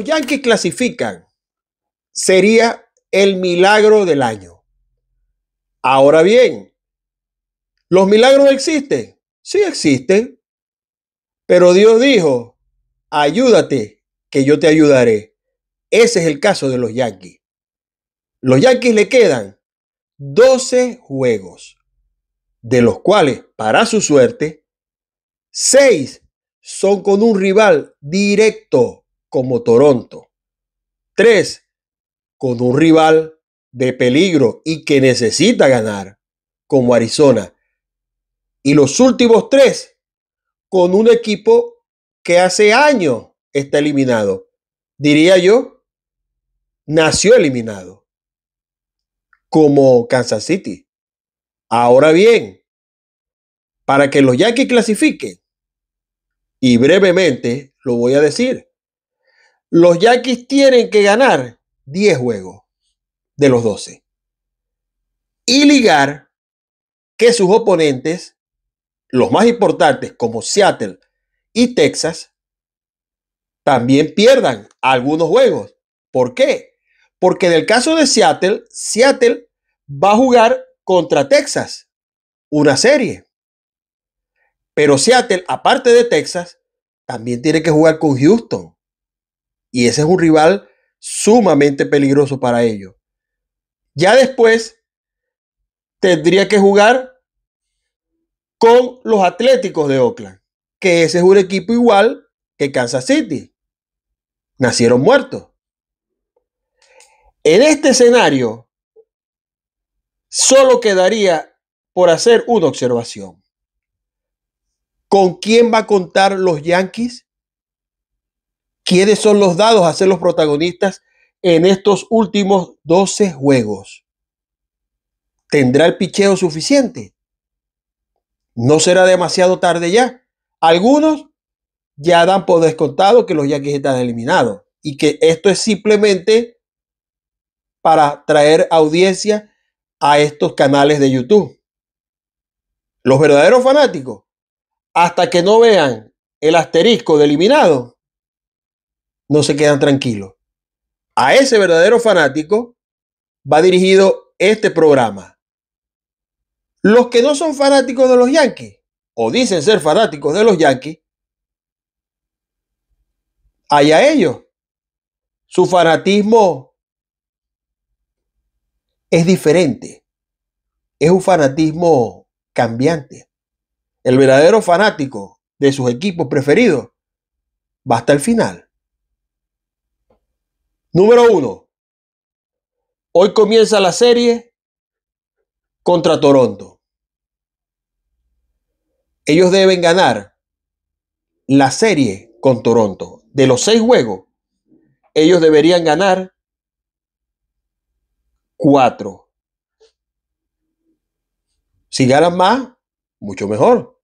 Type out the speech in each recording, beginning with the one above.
Yankees clasifican, sería el milagro del año. Ahora bien, ¿los milagros existen? Sí existen, pero Dios dijo, ayúdate, que yo te ayudaré. Ese es el caso de los Yankees. Los Yankees le quedan 12 juegos, de los cuales, para su suerte, 6 son con un rival directo como Toronto. Tres, con un rival de peligro y que necesita ganar, como Arizona. Y los últimos tres, con un equipo que hace años está eliminado. Diría yo, nació eliminado, como Kansas City. Ahora bien, para que los Yankees clasifiquen, y brevemente lo voy a decir, los Yankees tienen que ganar 10 juegos de los 12 y ligar que sus oponentes, los más importantes como Seattle y Texas, también pierdan algunos juegos. ¿Por qué? Porque en el caso de Seattle, Seattle va a jugar contra Texas una serie. Pero Seattle, aparte de Texas, también tiene que jugar con Houston. Y ese es un rival sumamente peligroso para ellos. Ya después tendría que jugar con los Atléticos de Oakland, que ese es un equipo igual que Kansas City. Nacieron muertos. En este escenario, solo quedaría por hacer una observación. ¿Con quién va a contar los Yankees quiénes son los dados a ser los protagonistas en estos últimos 12 juegos. ¿Tendrá el picheo suficiente? No será demasiado tarde ya. Algunos ya dan por descontado que los Yankees están eliminados y que esto es simplemente para traer audiencia a estos canales de YouTube. Los verdaderos fanáticos, hasta que no vean el asterisco de eliminado, no se quedan tranquilos. A ese verdadero fanático va dirigido este programa. Los que no son fanáticos de los Yankees o dicen ser fanáticos de los Yankees, allá ellos. Su fanatismo es diferente. Es un fanatismo cambiante. El verdadero fanático de sus equipos preferidos va hasta el final. Número uno, hoy comienza la serie contra Toronto. Ellos deben ganar la serie con Toronto. De los seis juegos, ellos deberían ganar cuatro. Si ganan más, mucho mejor.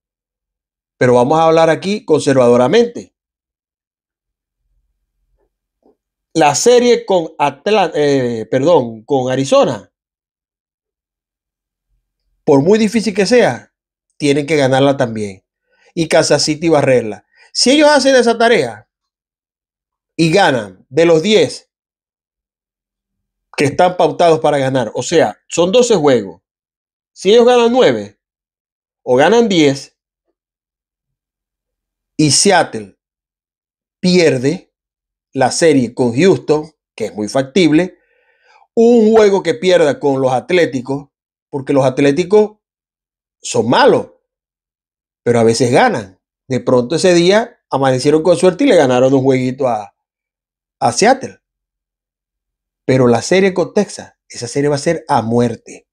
Pero vamos a hablar aquí conservadoramente. la serie con, eh, perdón, con Arizona, por muy difícil que sea, tienen que ganarla también. Y casa City barrerla. Si ellos hacen esa tarea y ganan de los 10 que están pautados para ganar, o sea, son 12 juegos. Si ellos ganan 9 o ganan 10 y Seattle pierde, la serie con Houston, que es muy factible, un juego que pierda con los Atléticos, porque los Atléticos son malos, pero a veces ganan. De pronto ese día amanecieron con suerte y le ganaron un jueguito a, Seattle. Pero la serie con Texas, esa serie va a ser a muerte.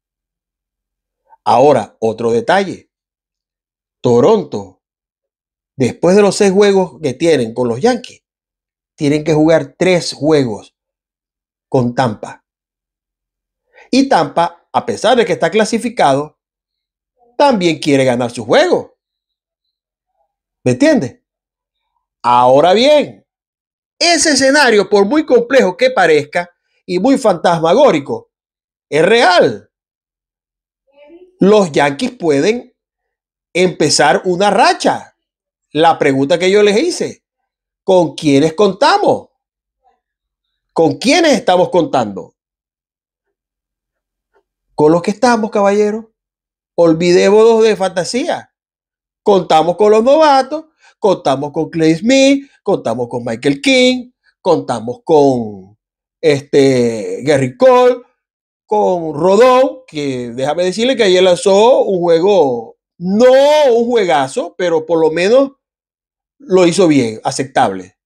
Ahora, otro detalle. Toronto, después de los seis juegos que tienen con los Yankees, tienen que jugar tres juegos con Tampa. Y Tampa, a pesar de que está clasificado, también quiere ganar su juego. ¿Me entiendes? Ahora bien, ese escenario, por muy complejo que parezca y muy fantasmagórico, es real. Los Yankees pueden empezar una racha. La pregunta que yo les hice, con quiénes contamos. ¿Con quiénes estamos contando? Con los que estamos, caballero. Olvidémonos de fantasía. Contamos con los novatos, contamos con Clay Smith, contamos con Michael King, contamos con este Gary Cole, con Rodón, que déjame decirle que ayer lanzó un juego, no un juegazo, pero por lo menos lo hizo bien, aceptable.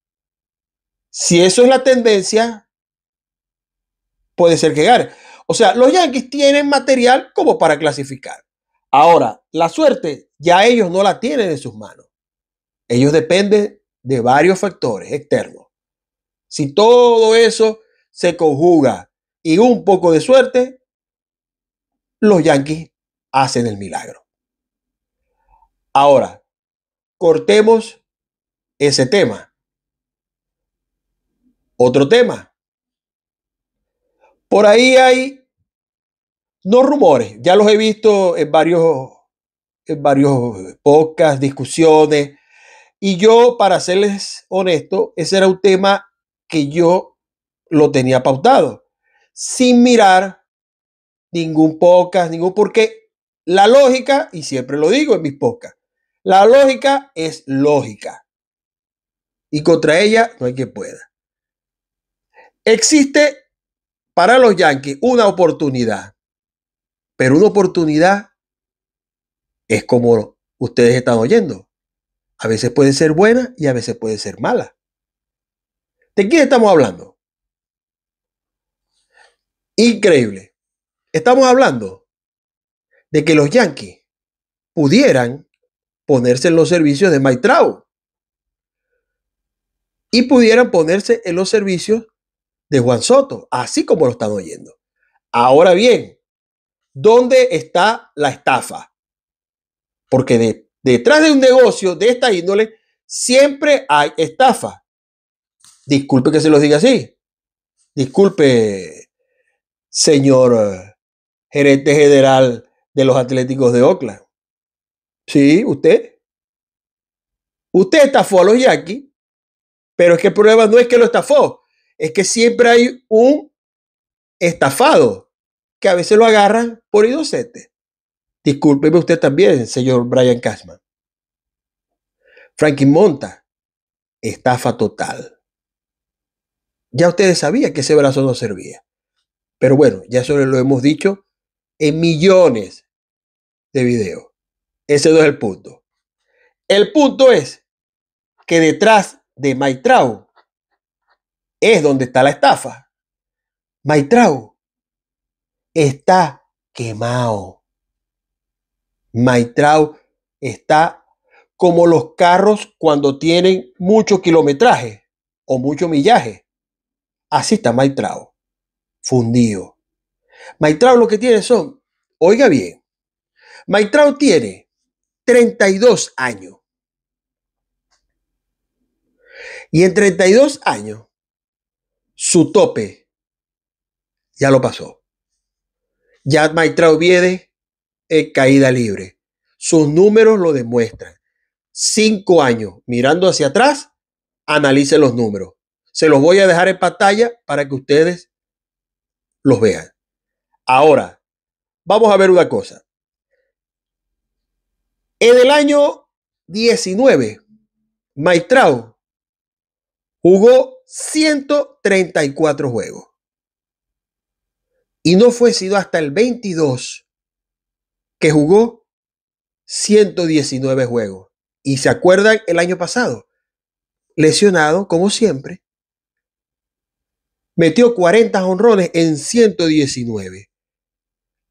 Si eso es la tendencia, puede ser que gane. O sea, los Yankees tienen material como para clasificar. Ahora, la suerte ya ellos no la tienen en sus manos. Ellos dependen de varios factores externos. Si todo eso se conjuga y un poco de suerte, los Yankees hacen el milagro. Ahora, cortemos ese tema. Otro tema. Por ahí hay, no rumores, ya los he visto en varios, en varios podcasts, discusiones. Y yo, para serles honesto, ese era un tema que yo lo tenía pautado, sin mirar ningún podcast, ningún, porque la lógica, y siempre lo digo en mis podcasts, la lógica es lógica y contra ella no hay que pueda. Existe para los Yankees una oportunidad, pero una oportunidad es como ustedes están oyendo. A veces puede ser buena y a veces puede ser mala. ¿De quién estamos hablando? Increíble. Estamos hablando de que los Yankees pudieran ponerse en los servicios de Mike y pudieran ponerse en los servicios de Juan Soto, así como lo están oyendo. Ahora bien, ¿dónde está la estafa? Porque detrás de un negocio de esta índole siempre hay estafa. Disculpe que se los diga así. Disculpe, señor eh, gerente general de los Atléticos de Oakland. Sí, usted. Usted estafó a los Yankees pero es que el problema no es que lo estafó, es que siempre hay un estafado que a veces lo agarran por inocente. Discúlpeme usted también, señor Brian Cashman. Frankie Monta, estafa total. Ya ustedes sabían que ese brazo no servía. Pero bueno, ya eso lo hemos dicho en millones de videos. Ese no es el punto. El punto es que detrás de Maitrao es donde está la estafa. Maitrao está quemado. Maitrao está como los carros cuando tienen mucho kilometraje o mucho millaje. Así está Maitrao, fundido. Maitrao lo que tiene son, oiga bien, Maitrao tiene 32 años. Y en 32 años, su tope ya lo pasó. Ya Maitrao Viede en caída libre. Sus números lo demuestran. Cinco años mirando hacia atrás, analice los números. Se los voy a dejar en pantalla para que ustedes los vean. Ahora, vamos a ver una cosa. En el año 19, Maitrao Jugó 134 juegos. Y no fue sido hasta el 22 que jugó 119 juegos. Y se acuerdan el año pasado, lesionado como siempre, metió 40 honrones en 119.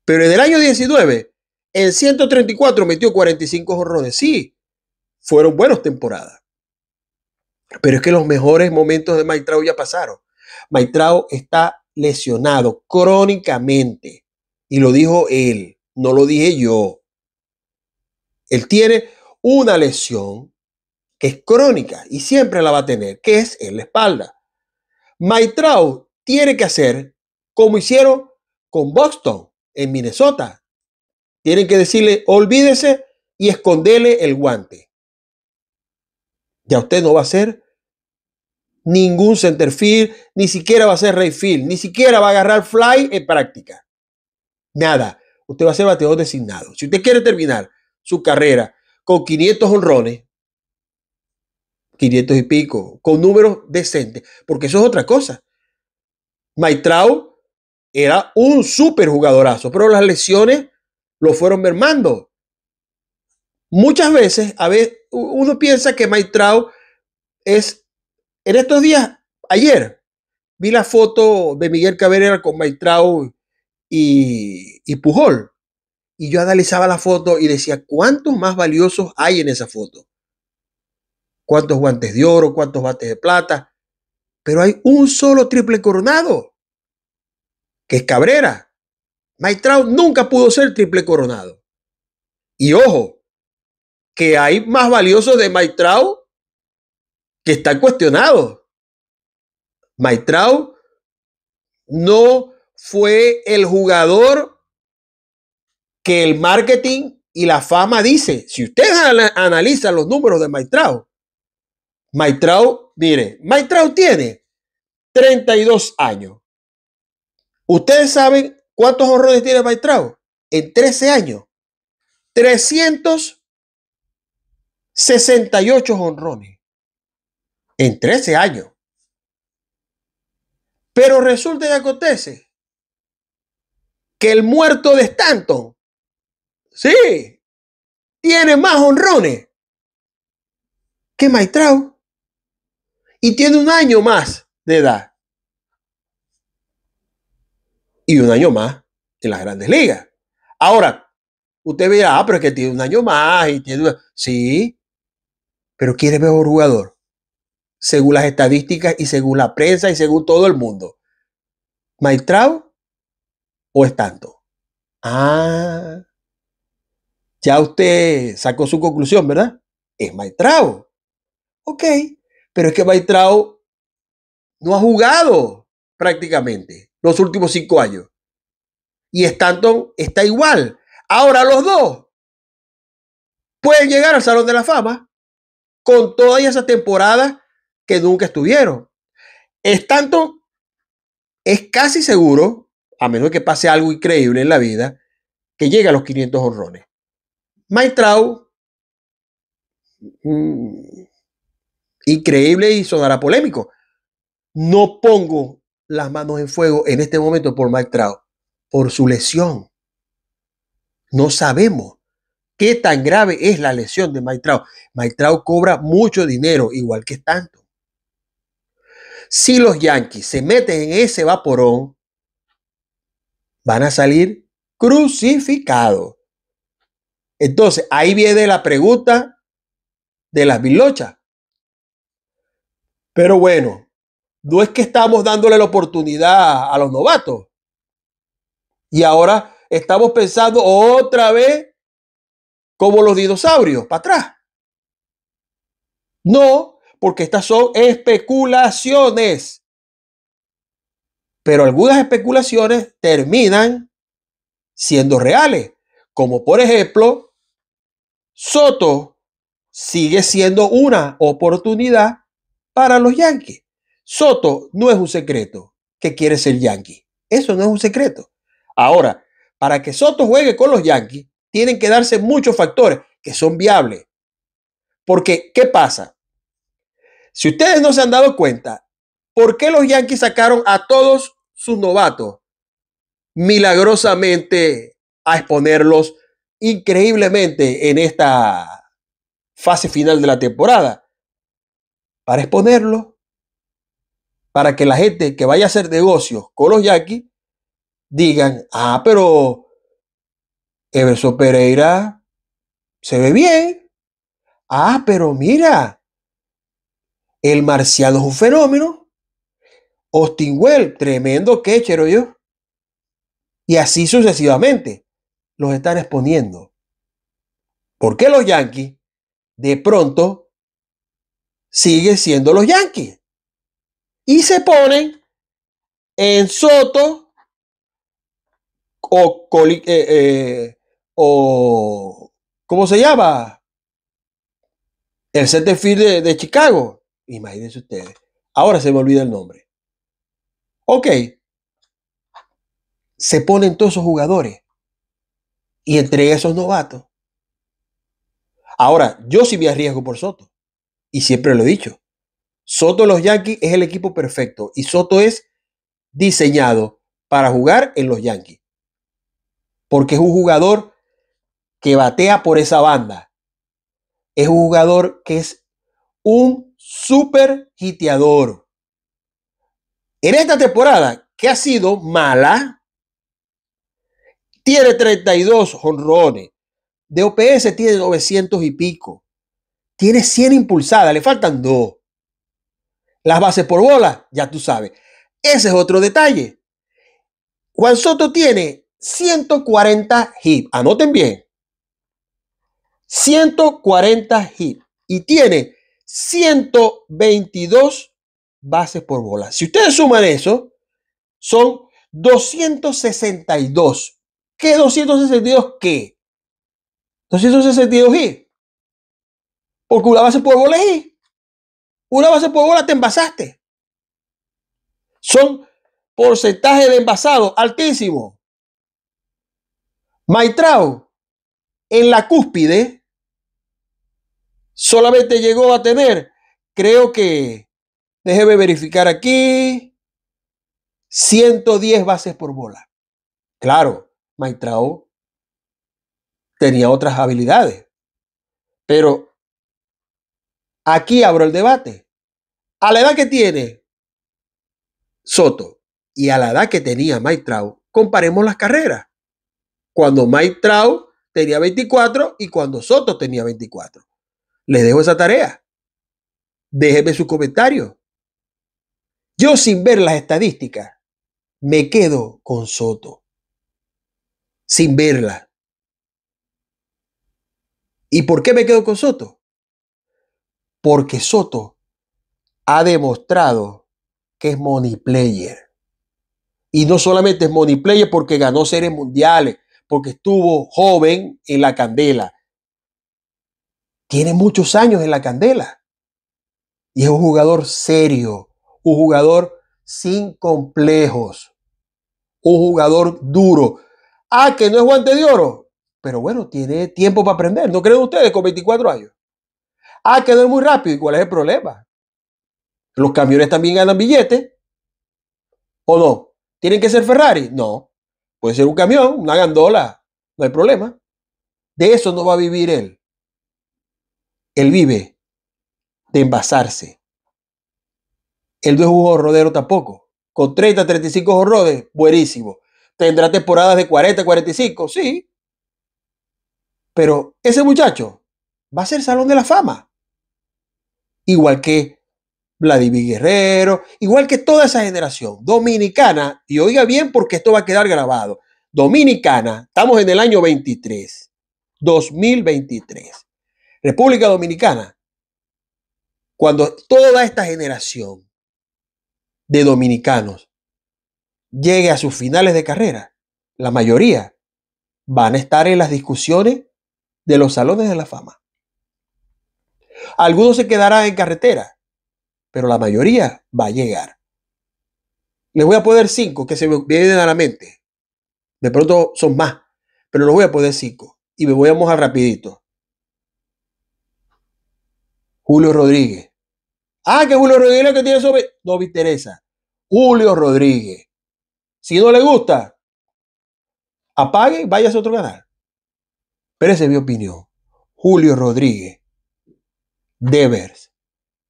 Pero en el año 19, en 134 metió 45 honrones. Sí, fueron buenas temporadas. Pero es que los mejores momentos de Maitrao ya pasaron. Maitrao está lesionado crónicamente. Y lo dijo él, no lo dije yo. Él tiene una lesión que es crónica y siempre la va a tener, que es en la espalda. Maitrao tiene que hacer como hicieron con Boston en Minnesota. Tienen que decirle, olvídese y esconderle el guante. Ya usted no va a ser ningún center field, ni siquiera va a ser right field, ni siquiera va a agarrar fly en práctica. Nada. Usted va a ser bateador designado. Si usted quiere terminar su carrera con 500 honrones, 500 y pico, con números decentes, porque eso es otra cosa. Maitrao era un súper jugadorazo, pero las lesiones lo fueron mermando. Muchas veces, a veces uno piensa que Mike es, en estos días, ayer, vi la foto de Miguel Cabrera con Mike y, Pujol. Y yo analizaba la foto y decía, ¿cuántos más valiosos hay en esa foto? ¿Cuántos guantes de oro? ¿Cuántos bates de plata? Pero hay un solo triple coronado, que es Cabrera. Mike nunca pudo ser triple coronado. Y ojo, que hay más valiosos de Maitrao que está cuestionado. Maitrao no fue el jugador que el marketing y la fama dice. Si usted analiza los números de Maitrao, Maitrao, mire, Maitrao tiene 32 años. Ustedes saben cuántos horrores tiene Maitrao en 13 años. 300 68 honrones en 13 años. Pero resulta que acontece que el muerto de Stanton, sí, tiene más honrones que Maitrao y tiene un año más de edad. Y un año más en las grandes ligas. Ahora, usted verá, ah, pero es que tiene un año más y tiene... Sí, pero ¿quién es mejor jugador? Según las estadísticas y según la prensa y según todo el mundo. ¿Mike o Stanton? tanto? Ah, ya usted sacó su conclusión, ¿verdad? Es Mike Ok, pero es que Mike no ha jugado prácticamente los últimos cinco años. Y Stanton está igual. Ahora los dos pueden llegar al Salón de la Fama con todas esas temporadas que nunca estuvieron. Es tanto, es casi seguro, a menos que pase algo increíble en la vida, que llegue a los 500 horrones. Mike increíble y sonará polémico. No pongo las manos en fuego en este momento por Mike por su lesión. No sabemos. ¿Qué tan grave es la lesión de Maitrao? Maitrao cobra mucho dinero, igual que tanto. Si los Yankees se meten en ese vaporón, van a salir crucificados. Entonces, ahí viene la pregunta de las bilochas. Pero bueno, no es que estamos dándole la oportunidad a los novatos. Y ahora estamos pensando otra vez como los dinosaurios, para atrás. No, porque estas son especulaciones. Pero algunas especulaciones terminan siendo reales, como por ejemplo, Soto sigue siendo una oportunidad para los Yankees. Soto no es un secreto que quiere ser Yankee. Eso no es un secreto. Ahora, para que Soto juegue con los Yankees, tienen que darse muchos factores que son viables. Porque, ¿qué pasa? Si ustedes no se han dado cuenta, ¿por qué los Yankees sacaron a todos sus novatos milagrosamente a exponerlos increíblemente en esta fase final de la temporada? Para exponerlos, para que la gente que vaya a hacer negocios con los Yankees digan, ah, pero Everso Pereira se ve bien. Ah, pero mira, el marciano es un fenómeno. Austin Well, tremendo quechero yo. Y así sucesivamente los están exponiendo. ¿Por qué los Yankees de pronto siguen siendo los Yankees? Y se ponen en Soto o eh, eh, o ¿cómo se llama? El set de field de, Chicago. Imagínense ustedes. Ahora se me olvida el nombre. Ok. Se ponen todos esos jugadores. Y entre esos novatos. Ahora, yo sí me arriesgo por Soto. Y siempre lo he dicho. Soto los Yankees es el equipo perfecto. Y Soto es diseñado para jugar en los Yankees. Porque es un jugador que batea por esa banda. Es un jugador que es un super hiteador. En esta temporada, que ha sido mala, tiene 32 jonrones, De OPS tiene 900 y pico. Tiene 100 impulsadas, le faltan dos. Las bases por bola, ya tú sabes. Ese es otro detalle. Juan Soto tiene 140 hits. Anoten bien. 140 hits y tiene 122 bases por bola. Si ustedes suman eso, son 262. ¿Qué 262 qué? 262 hits. Porque una base por bola es Una base por bola te envasaste. Son porcentajes de envasado altísimo. Maitrao en la cúspide Solamente llegó a tener, creo que, déjeme verificar aquí, 110 bases por bola. Claro, Maitrao tenía otras habilidades, pero aquí abro el debate. A la edad que tiene Soto y a la edad que tenía Maitrao, comparemos las carreras. Cuando Mike tenía 24 y cuando Soto tenía 24. Les dejo esa tarea. Déjenme su comentario. Yo sin ver las estadísticas, me quedo con Soto. Sin verla. ¿Y por qué me quedo con Soto? Porque Soto ha demostrado que es money player. Y no solamente es money player porque ganó series mundiales, porque estuvo joven en la candela, tiene muchos años en la candela. Y es un jugador serio, un jugador sin complejos, un jugador duro. Ah, que no es guante de oro, pero bueno, tiene tiempo para aprender. ¿No creen ustedes con 24 años? Ah, que no es muy rápido. ¿Y cuál es el problema? ¿Los camiones también ganan billetes? ¿O no? ¿Tienen que ser Ferrari? No. Puede ser un camión, una gandola, no hay problema. De eso no va a vivir él. Él vive de envasarse. Él no es un tampoco. Con 30, 35 rodes, buenísimo. Tendrá temporadas de 40, 45, sí. Pero ese muchacho va a ser Salón de la Fama. Igual que Vladimir Guerrero, igual que toda esa generación dominicana, y oiga bien porque esto va a quedar grabado, dominicana, estamos en el año 23, 2023. República Dominicana, cuando toda esta generación de dominicanos llegue a sus finales de carrera, la mayoría van a estar en las discusiones de los salones de la fama. Algunos se quedarán en carretera, pero la mayoría va a llegar. Les voy a poner cinco que se me vienen a la mente. De pronto son más, pero los voy a poner cinco y me voy a mojar rapidito. Julio Rodríguez. Ah, que Julio Rodríguez es que tiene sobre. No me interesa. Julio Rodríguez. Si no le gusta, apague, y váyase a otro canal. Pero esa es mi opinión. Julio Rodríguez, Devers,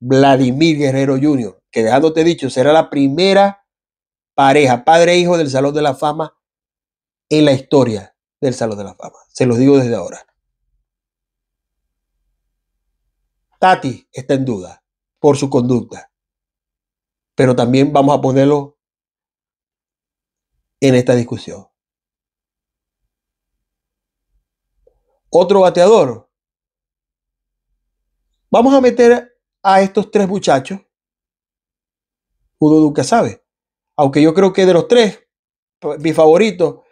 Vladimir Guerrero Jr., que dejándote dicho, será la primera pareja, padre e hijo del Salón de la Fama en la historia del Salón de la Fama. Se los digo desde ahora. Tati está en duda por su conducta. Pero también vamos a ponerlo en esta discusión. Otro bateador. Vamos a meter a estos tres muchachos. Uno nunca sabe. Aunque yo creo que de los tres, mi favorito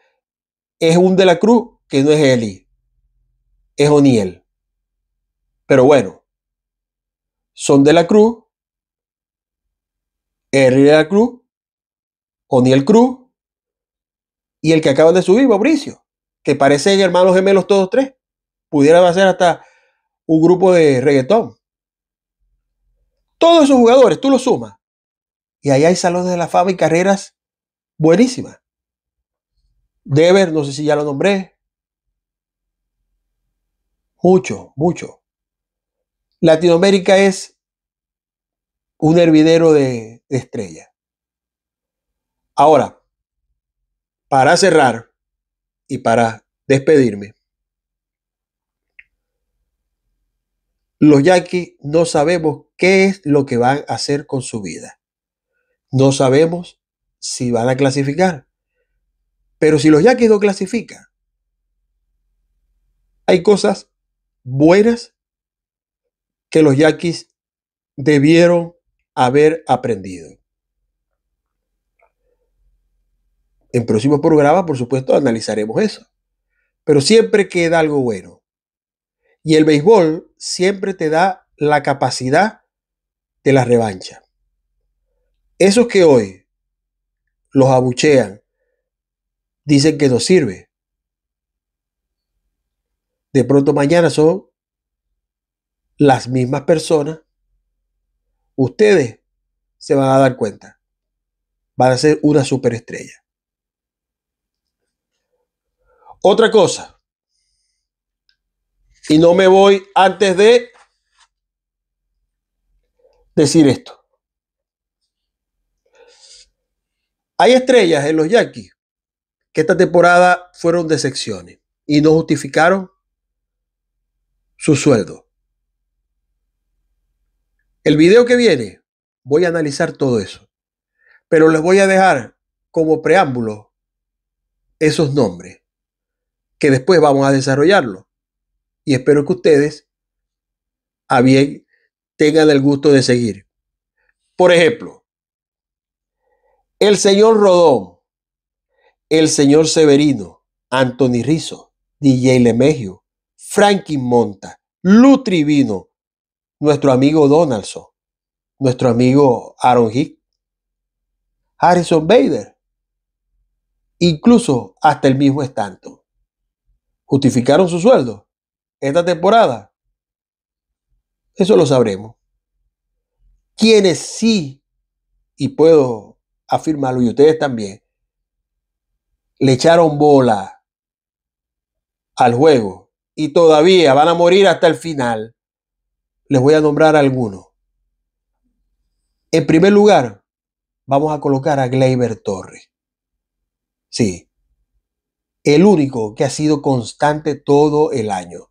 es un de la Cruz, que no es Eli, es O'Neill. Pero bueno, son de la Cruz, Henry de la Cruz, O'Neill Cruz y el que acaban de subir, Mauricio, que parecen hermanos gemelos todos tres. Pudiera ser hasta un grupo de reggaetón. Todos esos jugadores, tú los sumas. Y ahí hay salones de la fama y carreras buenísimas. Deber, no sé si ya lo nombré. Mucho, mucho. Latinoamérica es un hervidero de, estrella. estrellas. Ahora, para cerrar y para despedirme, los yaquis no sabemos qué es lo que van a hacer con su vida. No sabemos si van a clasificar. Pero si los yaquis no clasifican, hay cosas buenas que los yaquis debieron haber aprendido. En próximos programas, por supuesto, analizaremos eso. Pero siempre queda algo bueno. Y el béisbol siempre te da la capacidad de la revancha. Esos que hoy los abuchean, dicen que no sirve. De pronto mañana son las mismas personas, ustedes se van a dar cuenta. Van a ser una superestrella. Otra cosa. Y no me voy antes de decir esto. Hay estrellas en los Yankees que esta temporada fueron decepciones y no justificaron su sueldo. El video que viene voy a analizar todo eso, pero les voy a dejar como preámbulo esos nombres que después vamos a desarrollarlo. Y espero que ustedes a bien tengan el gusto de seguir. Por ejemplo, el señor Rodón, el señor Severino, Anthony Rizzo, DJ Lemegio, Frankie Monta, Lutri Vino nuestro amigo Donaldson, nuestro amigo Aaron Hick, Harrison Bader, incluso hasta el mismo Stanton. ¿Justificaron su sueldo esta temporada? Eso lo sabremos. Quienes sí, y puedo afirmarlo, y ustedes también, le echaron bola al juego y todavía van a morir hasta el final les voy a nombrar algunos. En primer lugar, vamos a colocar a Gleyber Torres. Sí, el único que ha sido constante todo el año.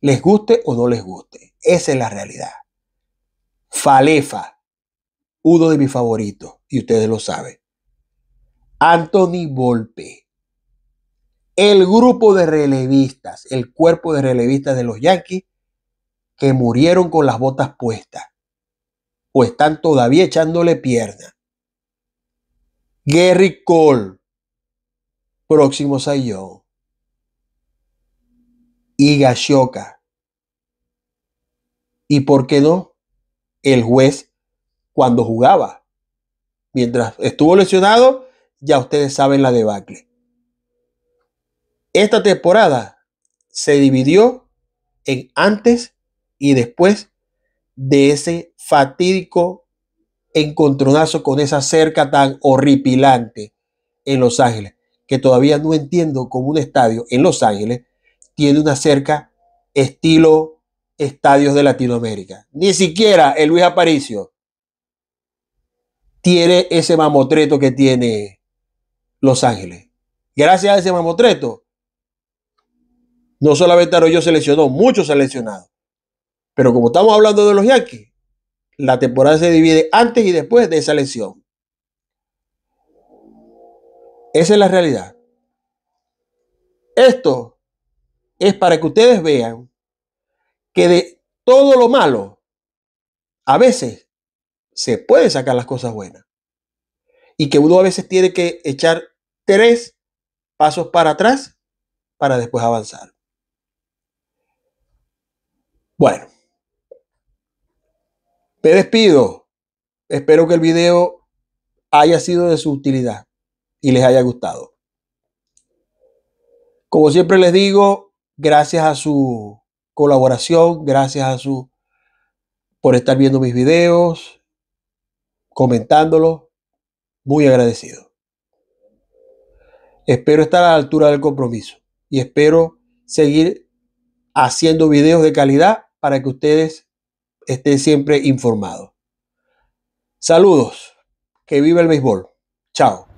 Les guste o no les guste. Esa es la realidad. Falefa, uno de mis favoritos, y ustedes lo saben. Anthony Volpe. El grupo de relevistas, el cuerpo de relevistas de los Yankees, que murieron con las botas puestas o están todavía echándole pierna. Gary Cole, próximo Sayón. Y Gashoka. ¿Y por qué no? El juez cuando jugaba. Mientras estuvo lesionado, ya ustedes saben la debacle. Esta temporada se dividió en antes y después de ese fatídico encontronazo con esa cerca tan horripilante en Los Ángeles, que todavía no entiendo cómo un estadio en Los Ángeles tiene una cerca estilo estadios de Latinoamérica. Ni siquiera el Luis Aparicio tiene ese mamotreto que tiene Los Ángeles. Gracias a ese mamotreto, no solamente Arroyo se lesionó, muchos se pero como estamos hablando de los Yankees, la temporada se divide antes y después de esa lesión. Esa es la realidad. Esto es para que ustedes vean que de todo lo malo, a veces se puede sacar las cosas buenas. Y que uno a veces tiene que echar tres pasos para atrás para después avanzar. Bueno, te despido. Espero que el video haya sido de su utilidad y les haya gustado. Como siempre les digo, gracias a su colaboración, gracias a su por estar viendo mis videos, comentándolos, muy agradecido. Espero estar a la altura del compromiso y espero seguir haciendo videos de calidad para que ustedes esté siempre informado. Saludos, que viva el béisbol. Chao.